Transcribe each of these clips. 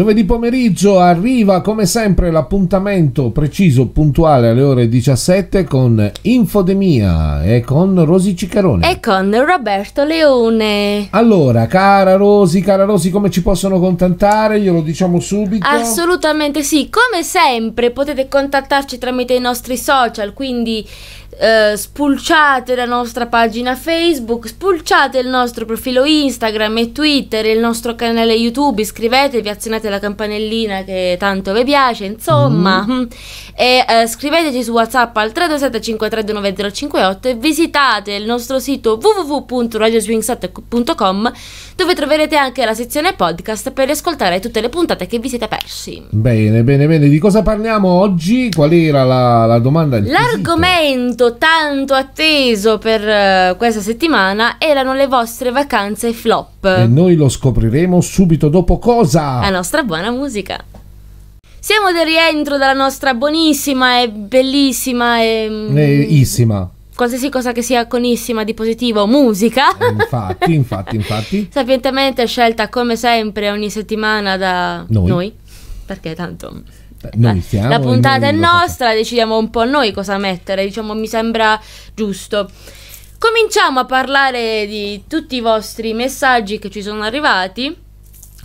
Giovedì pomeriggio arriva come sempre l'appuntamento preciso, puntuale alle ore 17 con Infodemia e con Rosi Ciccarone. E con Roberto Leone. Allora, cara Rosi, cara Rosi, come ci possono contattare? Glielo diciamo subito. Assolutamente sì, come sempre potete contattarci tramite i nostri social, quindi... Uh, spulciate la nostra pagina Facebook, spulciate il nostro profilo Instagram e Twitter, il nostro canale YouTube, iscrivetevi, azionate la campanellina che tanto vi piace, insomma. Mm. mm. E eh, scriveteci su WhatsApp al 327-5329058 e visitate il nostro sito www.radioswingset.com dove troverete anche la sezione podcast per ascoltare tutte le puntate che vi siete persi. Bene, bene, bene. Di cosa parliamo oggi? Qual era la, la domanda? L'argomento tanto atteso per uh, questa settimana erano le vostre vacanze flop pop. E noi lo scopriremo subito dopo cosa? La nostra buona musica. Siamo del rientro dalla nostra buonissima e bellissima e... Mm, Neissima. Qualsiasi cosa che sia conissima di positivo, musica. Eh, infatti, infatti, infatti. Sapientemente scelta come sempre ogni settimana da noi. noi perché tanto... Eh, noi siamo, la puntata è nostra, decidiamo un po' noi cosa mettere, diciamo mi sembra giusto. Cominciamo a parlare di tutti i vostri messaggi che ci sono arrivati.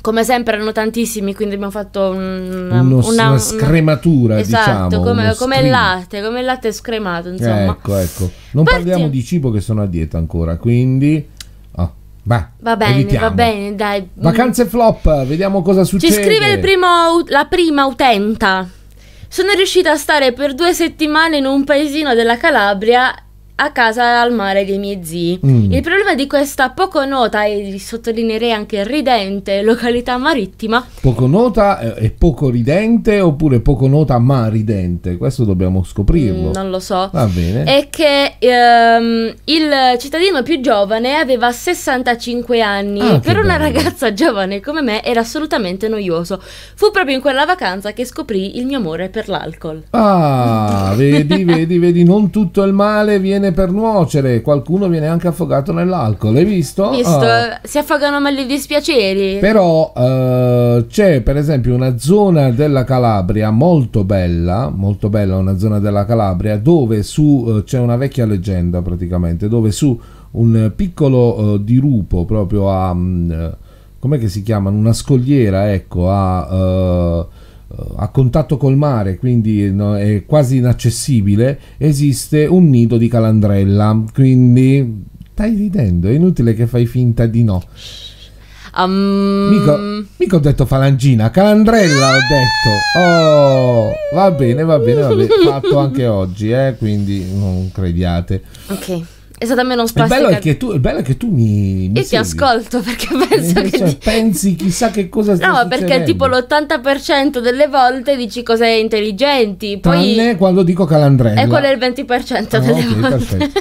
Come sempre erano tantissimi, quindi abbiamo fatto un, una, una, una, scrematura, una, esatto, diciamo, come, come il latte, come il latte scremato, insomma. Ecco, ecco. Non Parti... parliamo di cibo che sono a dieta ancora, quindi... Oh, bah, va bene, evitiamo. va bene, dai. Vacanze flop, vediamo cosa succede. Ci scrive primo, la prima utenta. Sono riuscita a stare per due settimane in un paesino della Calabria a casa al mare dei miei zii. Mm. Il problema di questa poco nota e sottolineerei anche ridente località marittima. Poco nota eh, e poco ridente oppure poco nota ma ridente? Questo dobbiamo scoprirlo. Mm, non lo so. Va bene. È che ehm, il cittadino più giovane aveva 65 anni. Ah, per una ragazza giovane come me era assolutamente noioso. Fu proprio in quella vacanza che scoprì il mio amore per l'alcol. Ah, vedi, vedi, vedi, non tutto il male viene viene per nuocere, qualcuno viene anche affogato nell'alcol. Hai visto? Visto, ah. si affogano male i dispiaceri. Però eh, c'è per esempio una zona della Calabria molto bella, molto bella una zona della Calabria dove su eh, c'è una vecchia leggenda praticamente, dove su un piccolo eh, dirupo proprio a mh, mm, eh, com'è che si chiama? Una scogliera, ecco, a eh, eh, a contatto col mare, quindi è quasi inaccessibile, esiste un nido di calandrella. Quindi stai ridendo, è inutile che fai finta di no. Um... Mica, mica ho detto falangina, calandrella ho detto. Oh, va bene, va bene, va bene. Fatto anche oggi, eh, quindi non crediate. Ok è stata meno spastica. Il bello è che tu, è che tu mi, mi Io segui. ti ascolto perché eh, penso cioè, che... Cioè, ti... Pensi chissà che cosa sta No, perché tipo l'80% delle volte dici cose intelligenti, poi... Tranne quando dico calandrella. E quello è il 20% delle ah, delle okay, volte. perfetto.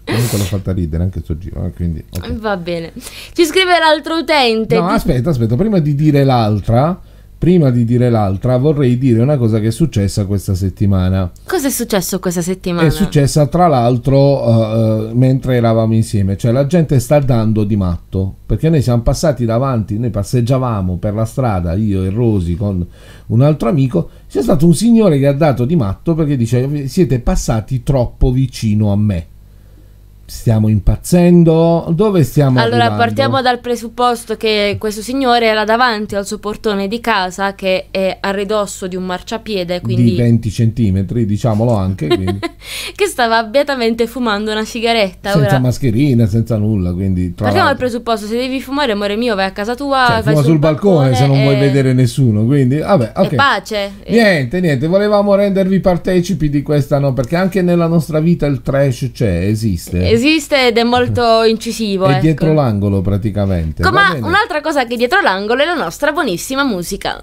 Comunque l'ho fatta ridere anche sto giro, eh, quindi... Okay. Va bene. Ci scrive l'altro utente. No, ti... aspetta, aspetta, prima di dire l'altra, prima di dire l'altra, vorrei dire una cosa che è successa questa settimana cosa è successo questa settimana? È successa tra l'altro uh, mentre eravamo insieme, cioè la gente sta dando di matto, perché noi siamo passati davanti, noi passeggiavamo per la strada, io e Rosi con un altro amico, c'è stato un signore che ha dato di matto perché dice siete passati troppo vicino a me stiamo impazzendo? Dove stiamo Allora arrivando? partiamo dal presupposto che questo signore era davanti al suo portone di casa che è a ridosso di un marciapiede, quindi di 20 centimetri, diciamolo anche, che stava abbiatamente fumando una sigaretta senza ora... mascherina, senza nulla, quindi Partiamo dal presupposto se devi fumare, amore mio, vai a casa tua, cioè, vai sul, sul balcone, balcone se non vuoi vedere nessuno, quindi vabbè, ok. E pace. Niente, niente, volevamo rendervi partecipi di questa no, perché anche nella nostra vita il trash c'è, esiste. E esiste ed è molto incisivo. È ecco. dietro l'angolo praticamente. Ma un'altra cosa che è dietro l'angolo è la nostra buonissima musica.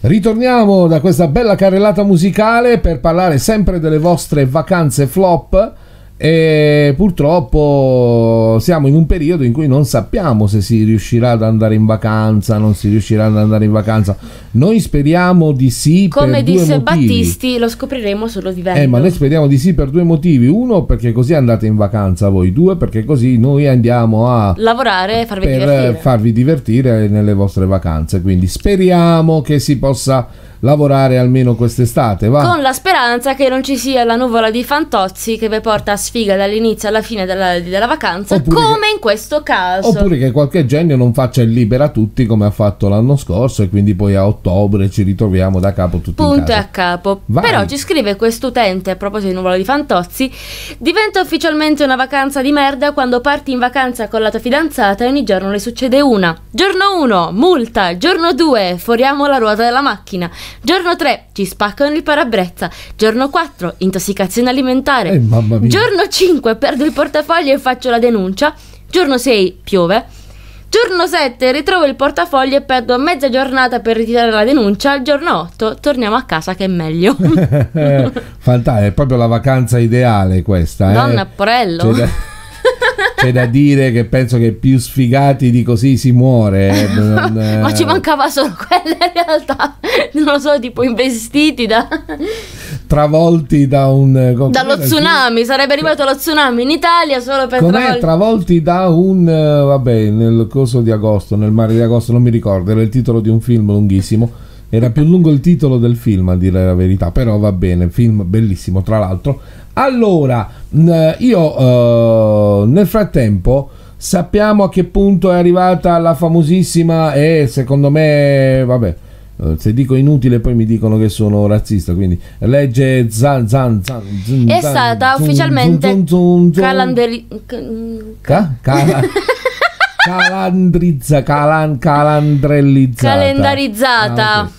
Ritorniamo da questa bella carrellata musicale per parlare sempre delle vostre vacanze flop e purtroppo siamo in un periodo in cui non sappiamo se si riuscirà ad andare in vacanza, non si riuscirà ad andare in vacanza. Noi speriamo di sì. Come disse Battisti, lo scopriremo solo vivendo. Eh, ma noi speriamo di sì per due motivi. Uno, perché così andate in vacanza voi. Due, perché così noi andiamo a lavorare e farvi, divertire. farvi divertire nelle vostre vacanze. Quindi speriamo che si possa lavorare almeno quest'estate. Va? Con la speranza che non ci sia la nuvola di Fantozzi che vi porta a sfiga dall'inizio alla fine della, della vacanza, oppure come che, in questo caso. Oppure che qualche genio non faccia il libera tutti come ha fatto l'anno scorso e quindi poi a ottobre ci ritroviamo da capo tutti Punto a capo. Vai. Però ci scrive quest'utente a proposito di nuvola di Fantozzi, diventa ufficialmente una vacanza di merda quando parti in vacanza con la tua fidanzata e ogni giorno le succede una. Giorno 1, multa, giorno 2, foriamo la ruota della macchina. Giorno 3 ci spaccano il parabrezza. Giorno 4 intossicazione alimentare. Eh, Giorno 5 perdo il portafoglio e faccio la denuncia. Giorno 6 piove. Giorno 7 ritrovo il portafoglio e perdo mezza giornata per ritirare la denuncia. giorno 8 torniamo a casa che è meglio. Eh, fantastico, è proprio la vacanza ideale questa. Eh. Donna eh? Porello. Cioè, c'è da dire che penso che più sfigati di così si muore. Eh, non, Ma ci eh. mancava solo quella in realtà, non lo so, tipo investiti da... Travolti da un... Eh, Dallo tsunami, sarebbe arrivato lo tsunami in Italia solo per... Com'è? Travol- travolti da un... vabbè, nel corso di agosto, nel mare di agosto, non mi ricordo, era il titolo di un film lunghissimo era più lungo il titolo del film, a dire la verità, però va bene, film bellissimo tra l'altro. Allora, io eh, nel frattempo sappiamo a che punto è arrivata la famosissima e secondo me, vabbè, eh, se dico inutile poi mi dicono che sono razzista, quindi legge Zan Zan Zan. zan è zan, stata zun, ufficialmente zun, zun, calanderi... Ca? Cala... calandrizza, calendarizzata. Ah, okay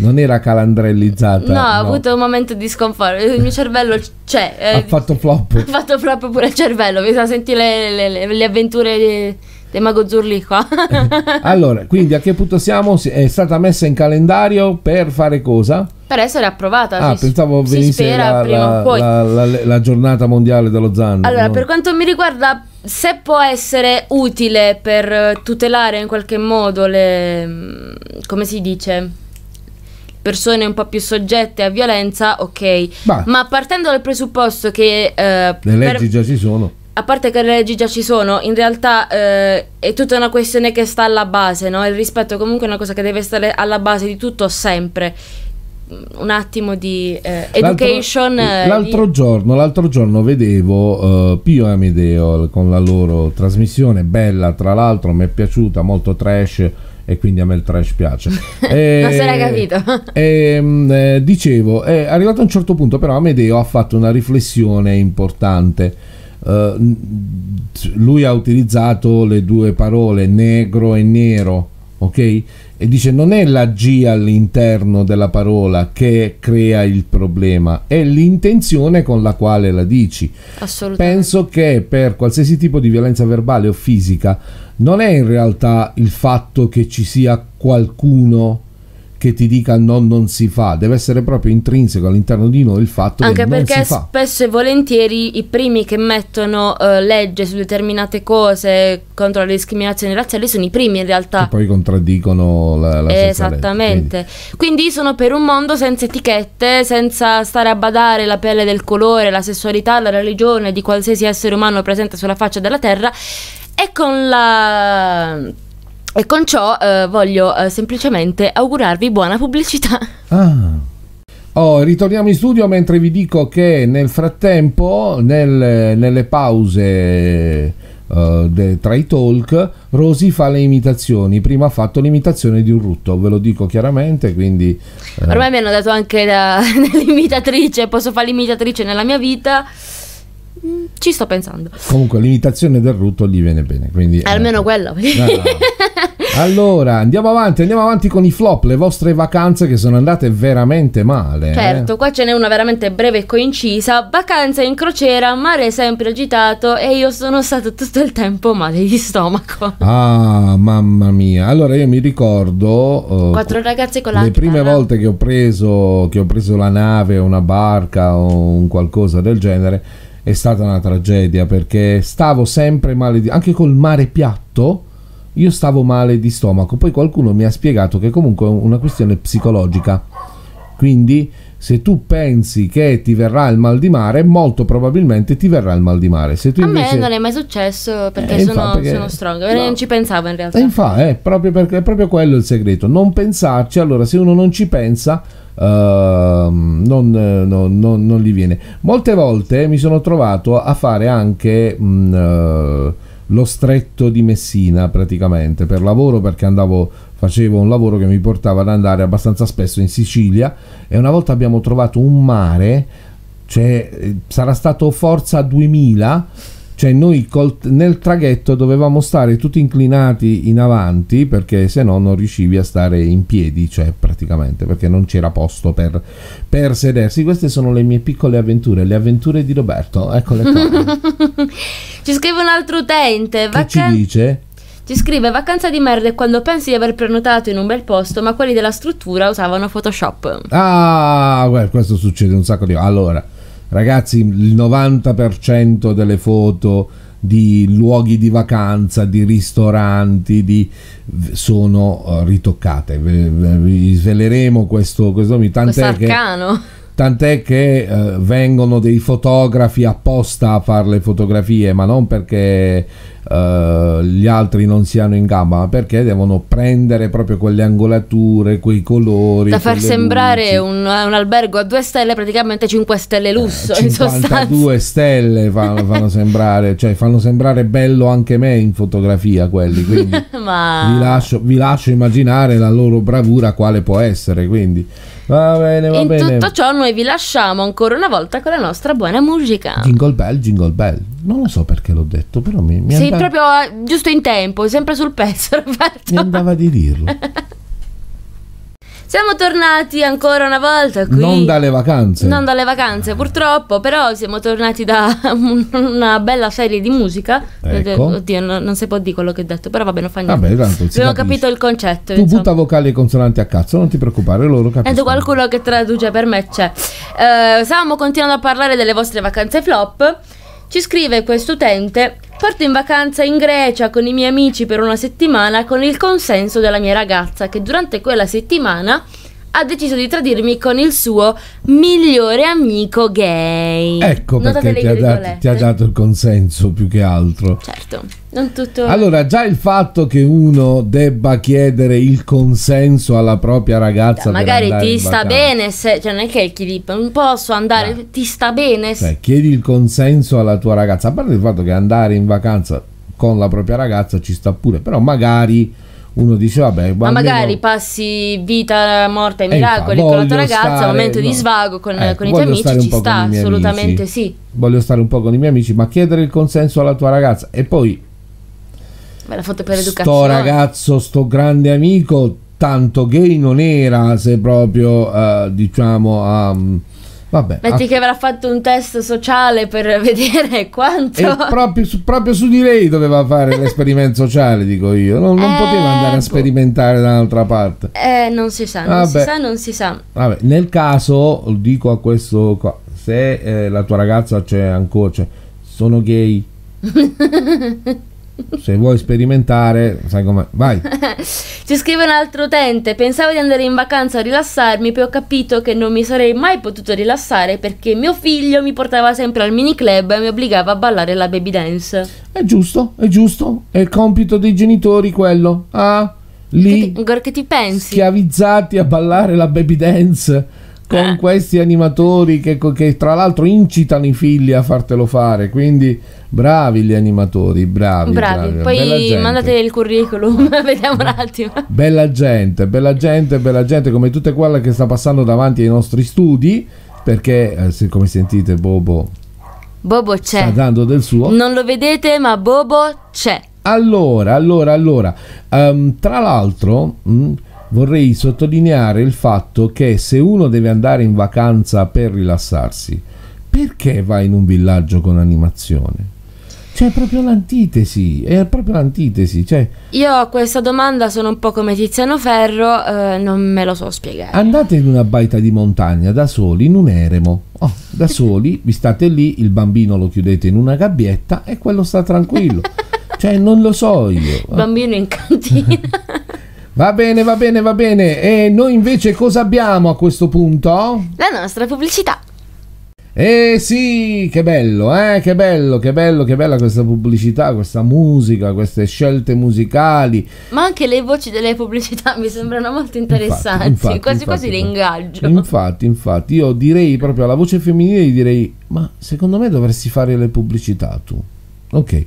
non era calandrellizzata. No, no, avuto un momento di sconforto. Il mio cervello c'è. Cioè, eh, ha fatto flop. Ha fatto flop pure il cervello. Mi sono sentire le, le, le, le avventure. Di... De Mago Zurli qua. allora, quindi a che punto siamo? È stata messa in calendario per fare cosa? Per essere approvata. Ah, si, pensavo venisse la, la, la, la, giornata mondiale dello zanno. Allora, no? per quanto mi riguarda, se può essere utile per tutelare in qualche modo le... come si dice? persone un po' più soggette a violenza, ok. Bah. Ma partendo dal presupposto che... Eh, le leggi già ci sono a parte che le leggi già ci sono, in realtà eh, è tutta una questione che sta alla base, no? Il rispetto è comunque una cosa che deve stare alla base di tutto sempre. Mm, un attimo di eh, education. Eh, l'altro, l'altro, di... Giorno, l'altro, giorno, vedevo uh, Pio e Amedeo con la loro trasmissione, bella tra l'altro, mi è piaciuta, molto trash e quindi a me il trash piace. E, non ehm, se l'hai capito. E, ehm, eh, dicevo, è arrivato a un certo punto però Amedeo ha fatto una riflessione importante. Uh, lui ha utilizzato le due parole negro e nero, ok? e dice non è la G all'interno della parola che crea il problema, è l'intenzione con la quale la dici. Assolutamente. Penso che per qualsiasi tipo di violenza verbale o fisica non è in realtà il fatto che ci sia qualcuno che ti dica no non si fa, deve essere proprio intrinseco all'interno di noi il fatto Anche che non si fa. Anche perché spesso e volentieri i primi che mettono eh, legge su determinate cose contro le discriminazioni razziali sono i primi in realtà. Che poi contraddicono la, la Esattamente. Quindi. quindi. sono per un mondo senza etichette, senza stare a badare la pelle del colore, la sessualità, la religione di qualsiasi essere umano presente sulla faccia della terra e con la e con ciò eh, voglio eh, semplicemente augurarvi buona pubblicità. Ah. Oh, ritorniamo in studio mentre vi dico che nel frattempo, nel, nelle pause uh, de, tra i talk, Rosy fa le imitazioni. Prima ha fatto l'imitazione di un rutto, ve lo dico chiaramente. Quindi, eh. Ormai mi hanno dato anche la, l'imitatrice, posso fare l'imitatrice nella mia vita. Mm, ci sto pensando. Comunque l'imitazione del rutto gli viene bene. Quindi, eh. Almeno eh, quella. No, no. Allora, andiamo avanti, andiamo avanti con i flop, le vostre vacanze che sono andate veramente male. Certo, eh? qua ce n'è una veramente breve e coincisa. Vacanza in crociera, mare sempre agitato e io sono stato tutto il tempo male di stomaco. Ah, mamma mia. Allora io mi ricordo... Uh, Quattro ragazze con la... Le prime volte che ho, preso, che ho preso la nave, una barca o un qualcosa del genere, è stata una tragedia perché stavo sempre male di... anche col mare piatto io stavo male di stomaco, poi qualcuno mi ha spiegato che comunque è una questione psicologica. Quindi se tu pensi che ti verrà il mal di mare, molto probabilmente ti verrà il mal di mare. Se tu invece... A me non è mai successo perché, eh, sono, perché... sono, strong, no. non ci pensavo in realtà. E eh, infatti, è eh, proprio, perché, è proprio quello il segreto, non pensarci, allora se uno non ci pensa... Uh, non, non, non, non, gli viene molte volte mi sono trovato a fare anche mh, mm, eh, uh, lo stretto di Messina praticamente per lavoro perché andavo facevo un lavoro che mi portava ad andare abbastanza spesso in Sicilia e una volta abbiamo trovato un mare cioè eh, sarà stato forza 2000 cioè noi col, nel traghetto dovevamo stare tutti inclinati in avanti perché se no non riuscivi a stare in piedi, cioè praticamente perché non c'era posto per, per sedersi. Queste sono le mie piccole avventure, le avventure di Roberto, eccole qua. Ci scrive un altro utente. Vacan- che ci dice? Ci scrive vacanza di merda quando pensi di aver prenotato in un bel posto, ma quelli della struttura usavano Photoshop. Ah, questo succede un sacco di... Allora, ragazzi, il 90% delle foto di luoghi di vacanza, di ristoranti, di... sono eh, ritoccate. Vi sveleremo questo, questo... Tant'è Quest'arcano. che tant'è che eh, vengono dei fotografi apposta a fare le fotografie, ma non perché eh, gli altri non siano in gamba, ma perché devono prendere proprio quelle angolature, quei colori. Da far sembrare un, un, albergo a due stelle, praticamente 5 stelle eh, lusso. Eh, in 52 in stelle fanno, fanno sembrare, cioè fanno sembrare bello anche me in fotografia quelli, quindi ma... vi, lascio, vi lascio immaginare la loro bravura quale può essere. Quindi. Va bene, va In bene. tutto ciò noi vi lasciamo ancora una volta con la nostra buona musica. Jingle bell, jingle bell. Non lo so perché l'ho detto, però mi, mi Sei andava... proprio eh, giusto in tempo, sempre sul pezzo, Roberto. Mi andava di dirlo. Siamo tornati ancora una volta qui. Non dalle vacanze. Non dalle vacanze, purtroppo, però siamo tornati da una bella serie di musica. Ecco. Oddio, no, non si può dire quello che ho detto, però va bene, non fa niente. Vabbè, tanto Abbiamo capito il concetto. Tu insomma. butta vocali e consonanti a cazzo, non ti preoccupare, loro capiscono. E qualcuno che traduce per me c'è. Eh, stavamo continuando a parlare delle vostre vacanze flop. Ci scrive questo utente, Parto in vacanza in Grecia con i miei amici per una settimana con il consenso della mia ragazza che durante quella settimana ha deciso di tradirmi con il suo migliore amico gay. Ecco Notate perché ti ha, dato, ti ha, dato, il consenso più che altro. Certo, non tutto. Allora, già il fatto che uno debba chiedere il consenso alla propria ragazza. Da, magari ti sta bene, se, cioè non è che il chiedi, non posso andare, no. ti sta bene. Se... Cioè, chiedi il consenso alla tua ragazza, a parte il fatto che andare in vacanza con la propria ragazza ci sta pure, però magari uno dice vabbè ma magari passi vita morta e eh, miracoli con la tua ragazza stare, momento no. di svago con, eh, con i tuoi amici ci sta assolutamente amici. sì voglio stare un po' con i miei amici ma chiedere il consenso alla tua ragazza e poi me l'ha fatto per l'educazione sto ragazzo sto grande amico tanto gay non era se proprio uh, diciamo um, Vabbè, Metti che avrà fatto un test sociale per vedere quanto. Proprio su, proprio su, di lei doveva fare l'esperimento sociale, dico io. Non, non eh, poteva andare a boh. sperimentare da un'altra parte. Eh, non si sa, non si sa, non si sa. Vabbè, nel caso, dico a questo qua, se eh, la tua ragazza c'è ancora, cioè, sono gay. Se vuoi sperimentare, sai com'è. Vai. Ci scrive un altro utente. Pensavo di andare in vacanza a rilassarmi, poi ho capito che non mi sarei mai potuto rilassare perché mio figlio mi portava sempre al mini club e mi obbligava a ballare la baby dance. È giusto, è giusto. È il compito dei genitori quello. Ah, lì. Ancora che, che ti pensi? Schiavizzati a ballare la baby dance con eh. questi animatori che, che, tra l'altro incitano i figli a fartelo fare. Quindi bravi gli animatori, bravi. bravi. bravi. Poi mandate il curriculum, vediamo un attimo. Bella gente, bella gente, bella gente, come tutte quelle che sta passando davanti ai nostri studi, perché eh, come sentite Bobo... Bobo c'è. Sta dando del suo. Non lo vedete, ma Bobo c'è. Allora, allora, allora. Um, tra l'altro... Mh, mm, vorrei sottolineare il fatto che se uno deve andare in vacanza per rilassarsi, perché va in un villaggio con animazione? Cioè, è proprio l'antitesi, è proprio l'antitesi. Cioè... Io a questa domanda sono un po' come Tiziano Ferro, eh, non me lo so spiegare. Andate in una baita di montagna da soli, in un eremo. Oh, da soli, vi state lì, il bambino lo chiudete in una gabbietta e quello sta tranquillo. cioè, non lo so io. Bambino in cantina. Va bene, va bene, va bene. E noi invece cosa abbiamo a questo punto? La nostra pubblicità. Eh sì, che bello, eh, che bello, che bello, che bella questa pubblicità, questa musica, queste scelte musicali. Ma anche le voci delle pubblicità mi sembrano molto interessanti, infatti, infatti, quasi infatti, quasi le ingaggio. Infatti, infatti, io direi proprio alla voce femminile, direi, ma secondo me dovresti fare le pubblicità tu. Ok,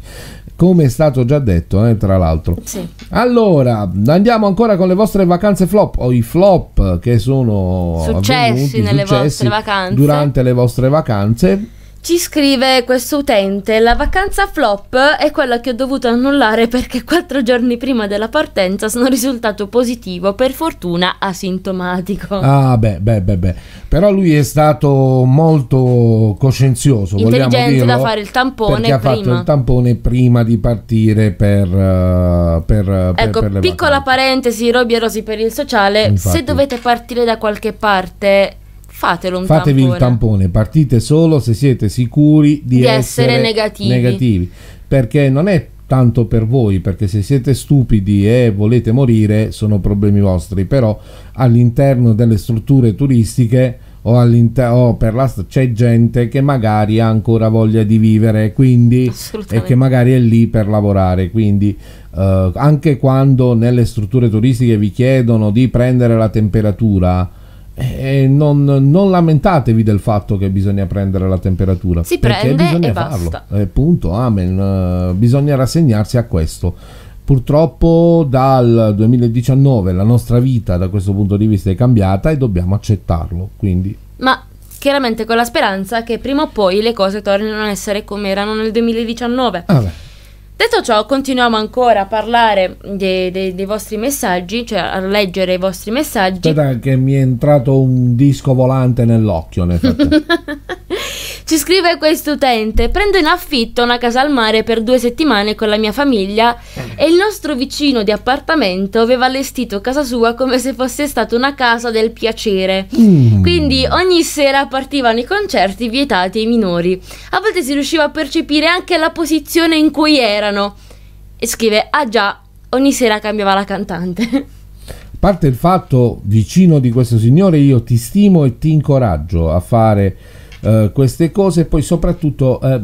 come è stato già detto, eh, tra l'altro. Sì. Allora, andiamo ancora con le vostre vacanze flop o i flop che sono successi nelle successi vostre vacanze. Durante le vostre vacanze ci scrive questo utente, la vacanza flop è quella che ho dovuto annullare perché quattro giorni prima della partenza sono risultato positivo, per fortuna asintomatico. Ah beh, beh, beh, beh. Però lui è stato molto coscienzioso, Intelligente dirlo. da fare il tampone perché prima. ha fatto il tampone prima di partire per, uh, per, ecco, per, per piccola parentesi, Roby e Rosi per il sociale, Infatti. se dovete partire da qualche parte fatelo un fatevi tampone. il tampone, partite solo se siete sicuri di, di essere, essere negativi. negativi. perché non è tanto per voi, perché se siete stupidi e volete morire sono problemi vostri, però all'interno delle strutture turistiche o, o per la c'è gente che magari ha ancora voglia di vivere quindi, e che magari è lì per lavorare, quindi eh, anche quando nelle strutture turistiche vi chiedono di prendere la temperatura, eh, eh, non, non, lamentatevi del fatto che bisogna prendere la temperatura. Si prende bisogna e farlo. basta. Eh, punto, amen. Eh, bisogna rassegnarsi a questo. Purtroppo dal 2019 la nostra vita da questo punto di vista è cambiata e dobbiamo accettarlo. Quindi... Ma chiaramente con la speranza che prima o poi le cose tornino a essere come erano nel 2019. Ah Detto ciò, continuiamo ancora a parlare dei, dei, dei vostri messaggi, cioè a leggere i vostri messaggi. Aspetta che mi è entrato un disco volante nell'occhio. nel frattempo. Ci scrive questo utente: Prendo in affitto una casa al mare per due settimane con la mia famiglia e il nostro vicino di appartamento aveva allestito casa sua come se fosse stata una casa del piacere. Mm. Quindi ogni sera partivano i concerti vietati ai minori. A volte si riusciva a percepire anche la posizione in cui erano. E scrive: Ah già, ogni sera cambiava la cantante. A parte il fatto, vicino di questo signore, io ti stimo e ti incoraggio a fare eh, queste cose e poi soprattutto eh,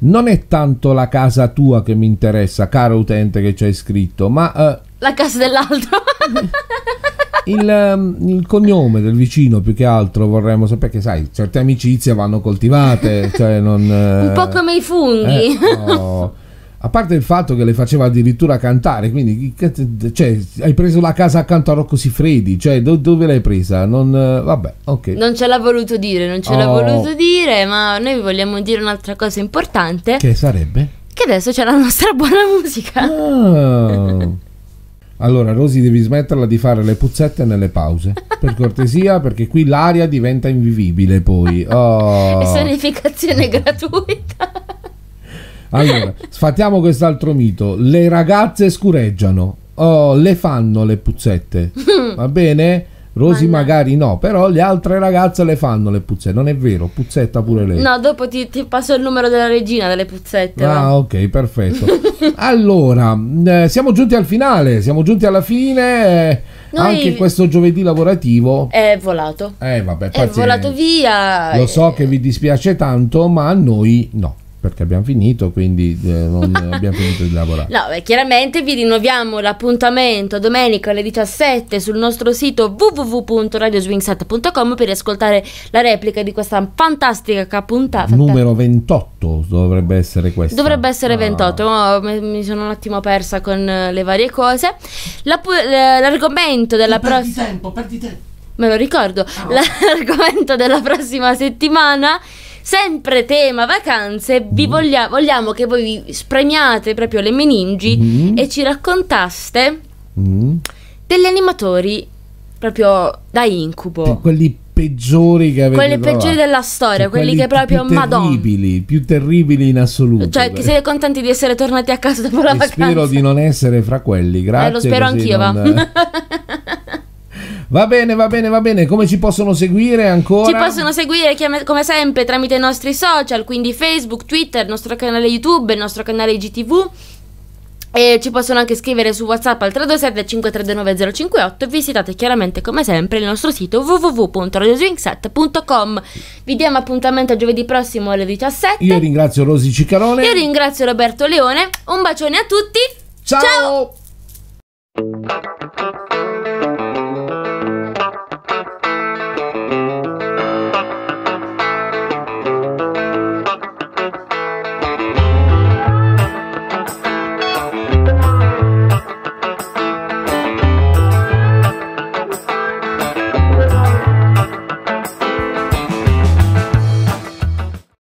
non è tanto la casa tua che mi interessa, caro utente che ci hai scritto, ma... Eh, la casa dell'altro. il, ehm, il, cognome del vicino più che altro vorremmo sapere che sai certe amicizie vanno coltivate cioè non, un po' eh, come i funghi eh, no, a parte il fatto che le faceva addirittura cantare, quindi cioè, hai preso la casa accanto a Rocco Sifredi, cioè do, dove l'hai presa? Non, eh, vabbè, okay. non ce l'ha voluto dire, non ce oh. l'ha voluto dire, ma noi vogliamo dire un'altra cosa importante. Che sarebbe? Che adesso c'è la nostra buona musica. Ah. Allora, Rosy, devi smetterla di fare le puzzette nelle pause, per cortesia, perché qui l'aria diventa invivibile poi. Oh. E sonificazione gratuita. Allora, sfatiamo quest'altro mito. Le ragazze scureggiano. Oh, le fanno le puzzette. Va bene? Rosy Ma magari no, però le altre ragazze le fanno le puzzette, non è vero? Puzzetta pure lei. No, dopo ti, ti passo il numero della regina delle puzzette. Ah, va? ok, perfetto. allora, eh, siamo giunti al finale, siamo giunti alla fine. Eh, Noi... Anche questo giovedì lavorativo è volato. Eh, vabbè, È volato via. Lo so eh. che vi dispiace tanto, ma a noi no perché abbiamo finito, quindi eh, non abbiamo finito di lavorare. No, beh, chiaramente vi rinnoviamo l'appuntamento domenica alle 17 sul nostro sito www.radioswingset.com per ascoltare la replica di questa fantastica puntata. Numero 28 dovrebbe essere questa. Dovrebbe essere ah. 28, mi sono un attimo persa con eh, le varie cose. La, eh, l'argomento della prossima... Perdi tempo, perdi tempo. Me lo ricordo. Ah. L'argomento della prossima settimana Sempre tema vacanze, vi mm. voglia- vogliamo che voi spremiate proprio le meningi Mm. e ci raccontaste Mm. degli animatori proprio da incubo. Quelli peggiori che avete Quelli trovato. peggiori della storia, cioè, quelli che proprio più madonna. terribili, più terribili in assoluto. Cioè, che siete contenti di essere tornati a casa dopo la E vacanza? spero di non essere fra quelli, grazie. Eh, lo spero così anch'io, non- va. Va bene, va bene, va bene. Come ci possono seguire ancora? Ci possono seguire come sempre tramite i nostri social, quindi Facebook, Twitter, il nostro canale YouTube, il nostro canale IGTV. E ci possono anche scrivere su WhatsApp al 327 539 058 e visitate chiaramente come sempre il nostro sito www.radioswingset.com. Vi diamo appuntamento giovedì prossimo alle 17. Io ringrazio Rosy Ciccarone. Io ringrazio Roberto Leone. Un bacione a tutti. Ciao. Ciao.